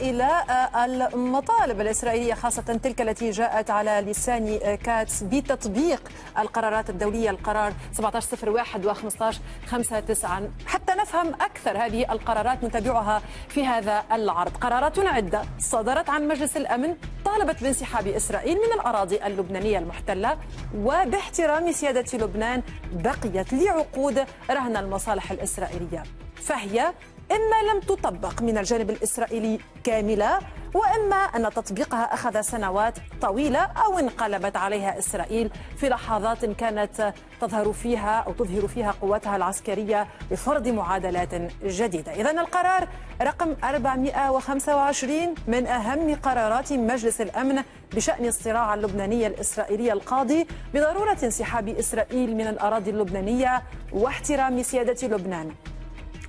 إلى آه، المطالب الإسرائيلية خاصة تلك التي جاءت على لسان كاتس بتطبيق القرارات الدولية القرار 1701 و 1559 حتى نفهم أكثر هذه القرارات نتابعها في هذا العرض قرارات عدة صدرت عن مجلس الأمن طالبت بانسحاب إسرائيل من الأراضي اللبنانية المحتلة وباحترام سيادة لبنان بقيت لعقود رهن المصالح الإسرائيلية فهي إما لم تطبق من الجانب الإسرائيلي كاملة وإما أن تطبيقها أخذ سنوات طويلة أو انقلبت عليها إسرائيل في لحظات كانت تظهر فيها أو تظهر فيها قوتها العسكرية بفرض معادلات جديدة إذا القرار رقم 425 من أهم قرارات مجلس الأمن بشأن الصراع اللبناني الإسرائيلي القاضي بضرورة انسحاب إسرائيل من الأراضي اللبنانية واحترام سيادة لبنان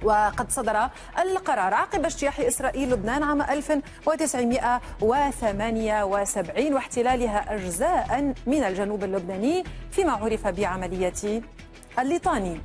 وقد صدر القرار عقب اجتياح إسرائيل لبنان عام 1978 واحتلالها أجزاء من الجنوب اللبناني فيما عرف بعملية الليطاني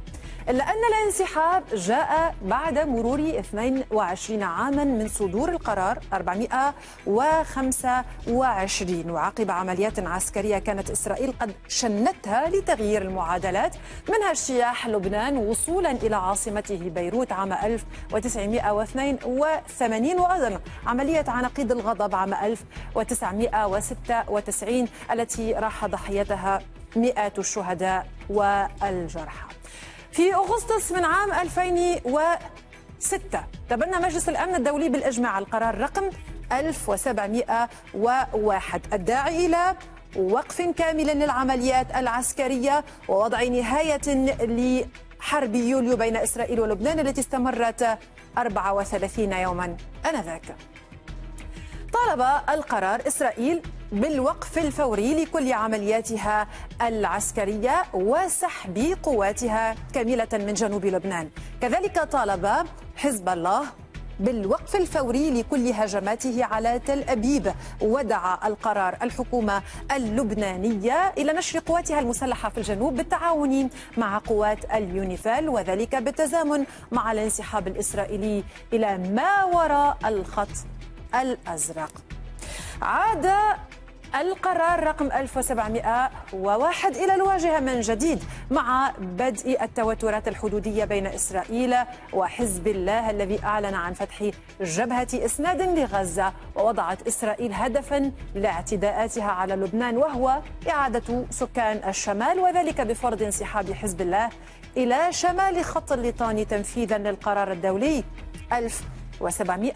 إلا أن الانسحاب جاء بعد مرور 22 عاما من صدور القرار 425 وعقب عمليات عسكرية كانت إسرائيل قد شنتها لتغيير المعادلات منها اجتياح لبنان وصولا إلى عاصمته بيروت عام 1982 وأيضا عملية عناقيد الغضب عام 1996 التي راح ضحيتها مئات الشهداء والجرحى في أغسطس من عام 2006 تبنى مجلس الأمن الدولي بالإجماع القرار رقم 1701 الداعي إلى وقف كامل للعمليات العسكرية ووضع نهاية لحرب يوليو بين إسرائيل ولبنان التي استمرت 34 يوما آنذاك طالب القرار إسرائيل بالوقف الفوري لكل عملياتها العسكرية وسحب قواتها كاملة من جنوب لبنان كذلك طالب حزب الله بالوقف الفوري لكل هجماته على تل أبيب ودعا القرار الحكومة اللبنانية إلى نشر قواتها المسلحة في الجنوب بالتعاون مع قوات اليونيفال وذلك بالتزامن مع الانسحاب الإسرائيلي إلى ما وراء الخط الأزرق عاد القرار رقم 1701 إلى الواجهة من جديد مع بدء التوترات الحدودية بين إسرائيل وحزب الله الذي أعلن عن فتح جبهة إسناد لغزة ووضعت إسرائيل هدفا لاعتداءاتها على لبنان وهو إعادة سكان الشمال وذلك بفرض انسحاب حزب الله إلى شمال خط الليطاني تنفيذا للقرار الدولي 1700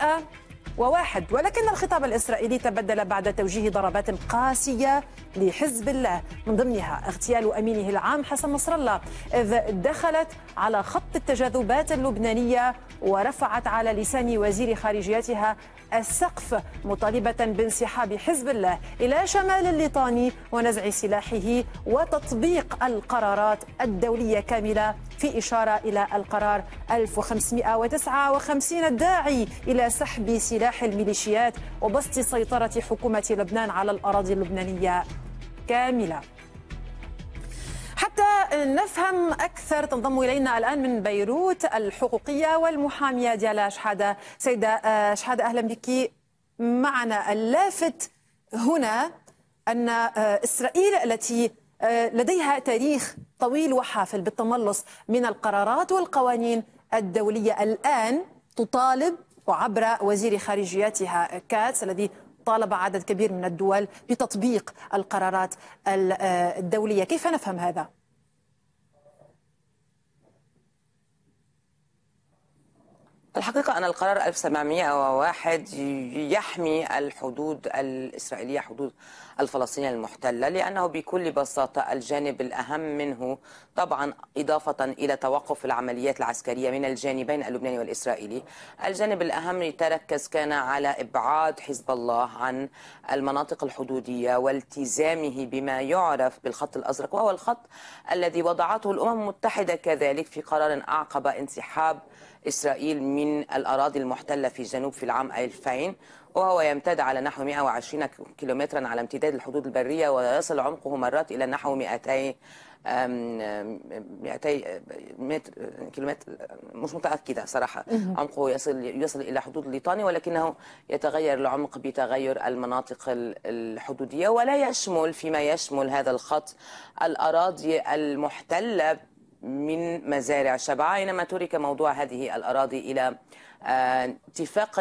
وواحد ولكن الخطاب الإسرائيلي تبدل بعد توجيه ضربات قاسية لحزب الله من ضمنها اغتيال أمينه العام حسن نصر الله إذ دخلت على خط التجاذبات اللبنانية ورفعت على لسان وزير خارجيتها السقف مطالبة بانسحاب حزب الله إلى شمال الليطاني ونزع سلاحه وتطبيق القرارات الدولية كاملة في إشارة إلى القرار 1559 الداعي إلى سحب سلاح الميليشيات وبسط سيطرة حكومة لبنان على الأراضي اللبنانية كاملة حتى نفهم أكثر تنضم إلينا الآن من بيروت الحقوقية والمحامية ديالا شحادة سيدة آه، شحادة أهلا بك معنا اللافت هنا أن آه، إسرائيل التي آه، لديها تاريخ طويل وحافل بالتملص من القرارات والقوانين الدولية الآن تطالب وعبر وزير خارجيتها كاتس الذي طالب عدد كبير من الدول بتطبيق القرارات آه، الدولية كيف نفهم هذا؟ الحقيقة أن القرار 1701 يحمي الحدود الإسرائيلية حدود الفلسطينية المحتلة لأنه بكل بساطة الجانب الأهم منه طبعا إضافة إلى توقف العمليات العسكرية من الجانبين اللبناني والإسرائيلي الجانب الأهم يتركز كان على إبعاد حزب الله عن المناطق الحدودية والتزامه بما يعرف بالخط الأزرق وهو الخط الذي وضعته الأمم المتحدة كذلك في قرار أعقب انسحاب إسرائيل من الأراضي المحتلة في جنوب في العام 2000 وهو يمتد على نحو 120 كيلومترا على امتداد الحدود البرية ويصل عمقه مرات إلى نحو 200 200 متر كيلومتر مش متأكدة صراحة عمقه يصل يصل إلى حدود ليطانيا ولكنه يتغير العمق بتغير المناطق الحدودية ولا يشمل فيما يشمل هذا الخط الأراضي المحتلة من مزارع شبعة إنما ترك موضوع هذه الأراضي إلى آه، اتفاق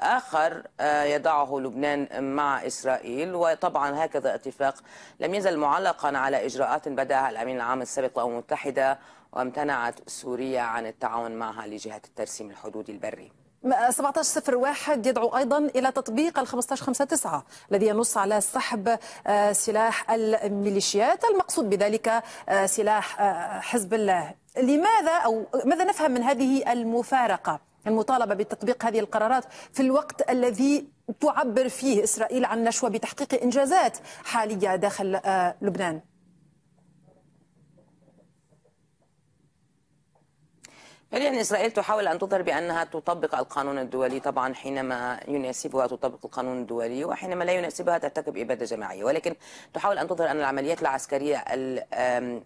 آخر آه، يضعه لبنان مع إسرائيل وطبعا هكذا اتفاق لم يزل معلقا على إجراءات بدأها الأمين العام السابق للأمم المتحدة وامتنعت سوريا عن التعاون معها لجهة الترسيم الحدودي البري 1701 يدعو أيضا إلى تطبيق ال 1559 الذي ينص على سحب آه، سلاح الميليشيات المقصود بذلك آه، سلاح آه، حزب الله لماذا أو ماذا نفهم من هذه المفارقة المطالبة بتطبيق هذه القرارات في الوقت الذي تعبر فيه إسرائيل عن نشوة بتحقيق إنجازات حالية داخل لبنان يلي أن يعني إسرائيل تحاول أن تظهر بأنها تطبق القانون الدولي طبعا حينما يناسبها تطبق القانون الدولي وحينما لا يناسبها ترتكب إبادة جماعية ولكن تحاول أن تظهر أن العمليات العسكرية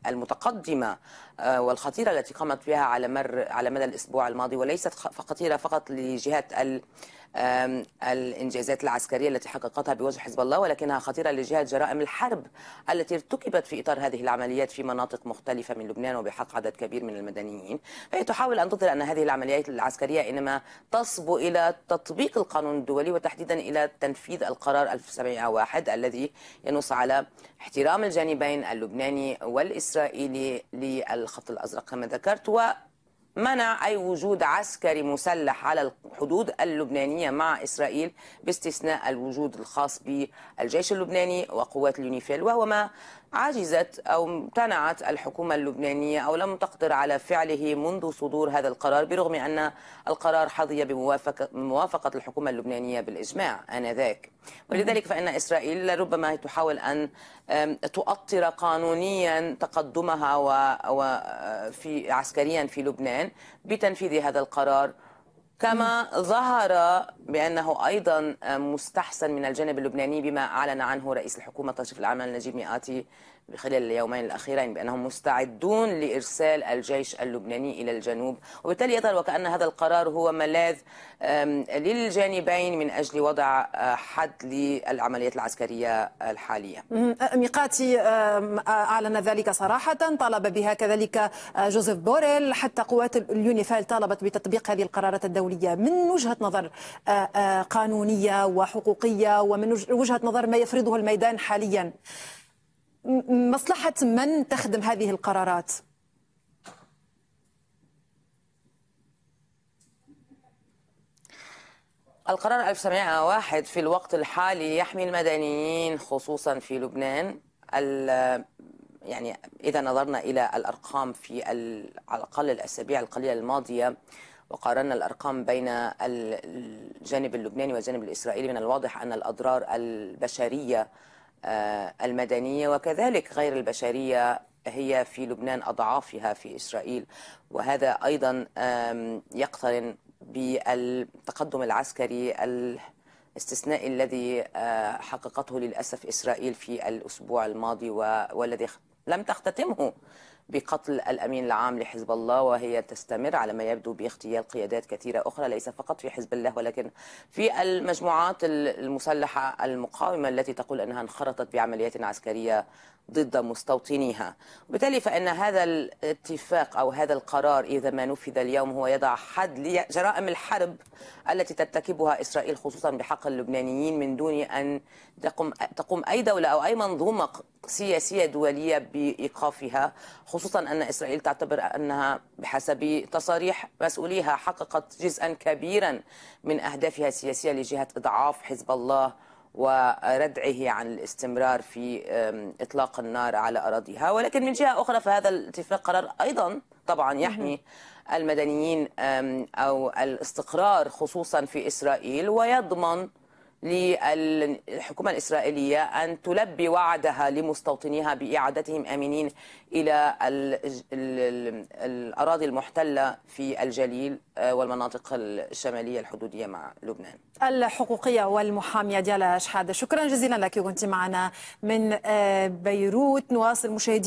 المتقدمة آه، والخطيرة التي قامت بها على مر على مدى الأسبوع الماضي وليست خطيرة فقط لجهه الانجازات العسكريه التي حققتها بوجه حزب الله ولكنها خطيره لجهه جرائم الحرب التي ارتكبت في اطار هذه العمليات في مناطق مختلفه من لبنان وبحق عدد كبير من المدنيين فهي تحاول ان تظهر ان هذه العمليات العسكريه انما تصبو الى تطبيق القانون الدولي وتحديدا الى تنفيذ القرار 1701 الذي ينص على احترام الجانبين اللبناني والاسرائيلي للخط الازرق كما ذكرت و منع أي وجود عسكري مسلح على الحدود اللبنانية مع إسرائيل باستثناء الوجود الخاص بالجيش اللبناني وقوات اليونيفيل وهو ما عجزت أو امتنعت الحكومة اللبنانية أو لم تقدر على فعله منذ صدور هذا القرار برغم أن القرار حظي بموافقة موافقة الحكومة اللبنانية بالإجماع آنذاك ولذلك فإن إسرائيل ربما تحاول أن تؤطر قانونيا تقدمها وفي آه، عسكريا في لبنان بتنفيذ هذا القرار كما ظهر بأنه أيضا مستحسن من الجانب اللبناني بما أعلن عنه رئيس الحكومة كشف العمل نجيب مئاتي خلال اليومين الأخيرين بأنهم مستعدون لإرسال الجيش اللبناني إلى الجنوب وبالتالي يظهر وكأن هذا القرار هو ملاذ للجانبين من أجل وضع آه، حد للعمليات العسكرية الحالية ميقاتي أعلن ذلك صراحة طالب بها كذلك آه، جوزيف بوريل حتى قوات اليونيفال طالبت بتطبيق هذه القرارات الدولية من وجهة نظر آه، قانونية وحقوقية ومن وجهة نظر ما يفرضه الميدان حاليا مصلحة من تخدم هذه القرارات؟ القرار 1701 في الوقت الحالي يحمي المدنيين خصوصا في لبنان يعني إذا نظرنا إلى الأرقام في على الأقل الأسابيع القليلة الماضية وقارنا الأرقام بين الجانب اللبناني والجانب الإسرائيلي من الواضح أن الأضرار البشرية آه، المدنية وكذلك غير البشرية هي في لبنان أضعافها في إسرائيل وهذا أيضا يقترن بالتقدم العسكري الاستثنائي الذي آه، حققته للأسف إسرائيل في الأسبوع الماضي والذي لم تختتمه بقتل الأمين العام لحزب الله وهي تستمر على ما يبدو باغتيال قيادات كثيرة أخرى ليس فقط في حزب الله ولكن في المجموعات المسلحة المقاومة التي تقول أنها انخرطت بعمليات عسكرية ضد مستوطنيها وبالتالي فإن هذا الاتفاق أو هذا القرار إذا ما نفذ اليوم هو يضع حد لجرائم الحرب التي ترتكبها إسرائيل خصوصا بحق اللبنانيين من دون أن تقوم, تقوم أي دولة أو أي منظومة سياسية دولية بإيقافها خصوصا أن إسرائيل تعتبر أنها بحسب تصاريح مسؤوليها حققت جزءا كبيرا من أهدافها السياسية لجهة إضعاف حزب الله وردعه عن الاستمرار في إطلاق النار على أراضيها ولكن من جهة أخرى فهذا الاتفاق قرار أيضا طبعا يحمي المدنيين أو الاستقرار خصوصا في إسرائيل ويضمن للحكومة الإسرائيلية أن تلبي وعدها لمستوطنيها بإعادتهم آمنين إلى الأراضي المحتلة في الجليل آه، والمناطق الشمالية الحدودية مع لبنان الحقوقية والمحامية ديالا شحادة شكرا جزيلا لك كنت معنا من آه، بيروت نواصل مشاهدين